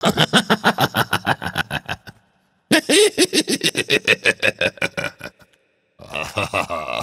Ha ha ha.